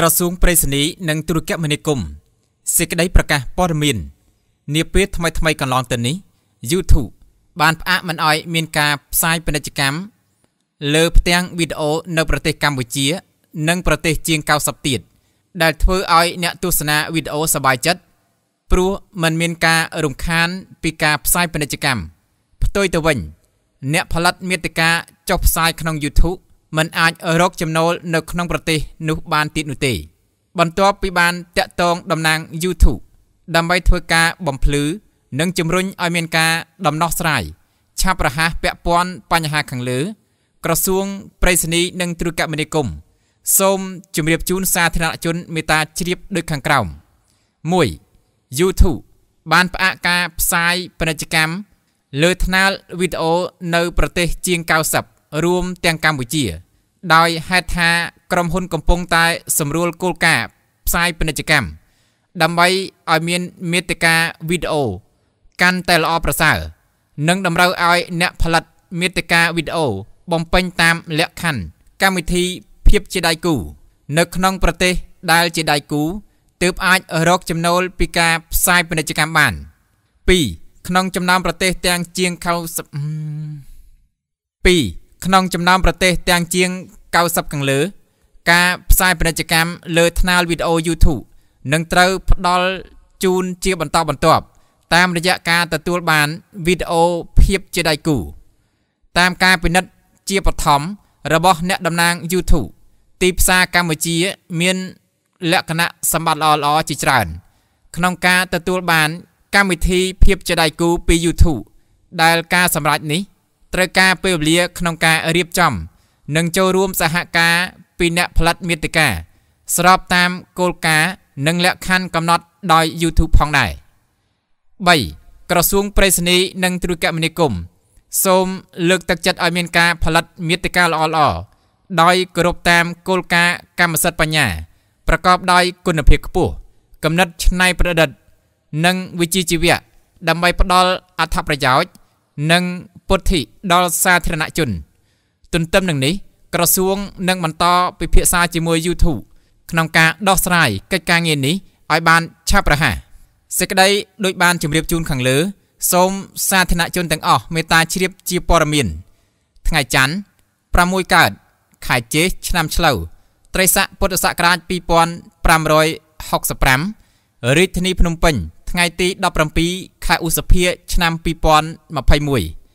ក្រសួងប្រៃសណីនិងទូរគមនាគមន៍សេចក្តីប្រកាសព័ត៌មាននាពេលថ្មីថ្មីកន្លងទៅនេះ YouTube បានផ្អាកមិនឲ្យមានការផ្សាយពាណិជ្ជកម្មលើផ្ទាំងវីដេអូនៅប្រទេសកម្ពុជា និងប្រទេសជាង90ទៀតដែលធ្វើឲ្យអ្នកទស្សនាវីដេអូសប្បាយចិត្តព្រោះมันមានការរំខានពីការផ្សាយពាណិជ្ជកម្មផ្ទុយទៅវិញ អ្នកផលិតមាតិកាចុះផ្សាយក្នុង YouTube មិនអាចរកចំណូលនៅក្នុងប្រទេសនោះបានទៀតនោះទេបន្ទាប់ពីបានតាក់ទងតំណាង YouTube ដើម្បីធ្វើការបំភ្លឺនិងជំរុញឲ្យមានការដំណោះស្រាយឆាប់រហ័សពាក់ព័ន្ធបញ្ហាខាងលើ ក្រសួងប្រៃសណីនិងទ្រុកមនីគមសូមជម្រាបជូនសាធារណជនមេត្តាជ្រាបដូចខាងក្រោម1 YouTube បានផ្អាកការផ្សាយពាណិជ្ជកម្មលើថ្នាលវីដេអូនៅប្រទេសជាង90រួមទាំងកម្ពុជា ដោយហេតុថា ក្រុមហ៊ុនកំពុងតែសម្រួលគោលការណ៍ផ្សាយពាណិជ្ជកម្មដើម្បីឲ្យមានមេតិការវីដេអូកាន់តែល្អប្រសើរនិង តម្រូវឲ្យអ្នកផលិតមេតិការវីដេអូបំពេញតាមលក្ខខណ្ឌកម្មវិធីភាពជាដៃគូ នៅក្នុងប្រទេសដែលជាដៃគូទើបអាចរកចំណូល ពីការផ្សាយពាណិជ្ជកម្មបាន2ក្នុងចំណោមប្រទេសទាំងជាង90 2ក្នុងចំណោមប្រទេស ទាំងជាង90ខាងលើ ការផ្សាយពាណិជ្ជកម្មលើថ្នាលវីដេអូ YouTube នឹងត្រូវផ្ដល់ជូនជាបន្តបន្ទាប់តាមរយៈការទទួលបានវីដេអូភាពជាដៃគូតាមការពិនិត្យជាបឋមរបស់អ្នកតំណាង YouTube ទីផ្សារកម្ពុជាមានលក្ខណៈសម្បត្តិល្អៗជាច្រើន ក្នុងការទទួលបានកម្មវិធីភាពជាដៃគូពី YouTube ដែលការសម្រេចនេះត្រូវការពេលវេលា ក្នុងការរៀបចំនិងចូលរួមសហការពីអ្នកផលិតមាតិកាស្របតាមគោលការណ៍និងលក្ខខណ្ឌកំណត់ដោយ YouTube ផងដែរ3ក្រសួងប្រៃសណីនិងទូរគមនាគមន៍សូមលើកទឹកចិត្តឲ្យមានការផលិតមាតិកាល្អល្អដោយគោរពតាមគោលការណ៍កម្មសិទ្ធិបញ្ញា ប្រកបដោយ គុណភាពខ្ពស់គំនិតច្នៃប្រឌិតនិងវិជ្ជាជីវៈដើម្បីផ្ដល់អត្ថប្រយោជន៍និងពុទ្ធិដល់សាធារណជន ទន្ទឹមនឹងនេះក្រសួងនឹងបន្តពិភាក្សាជាមួយ YouTube ក្នុងការដោះស្រាយកិច្ចការងារនេះឲ្យបានឆាប់រហ័សសេចក្តីដូចបានជម្រាបជូនខាងលើ សូមសាធារណជនទាំងអស់មេត្តាជ្រាបជាព័ត៌មាន ថ្ងៃច័ន្ទ6កើតខែជេសឆ្នាំឆ្លូវត្រីស័កពុទ្ធសករាជ2565រាជធានីភ្នំពេញថ្ងៃទី17ខែឧសភា ឆ្នាំ2021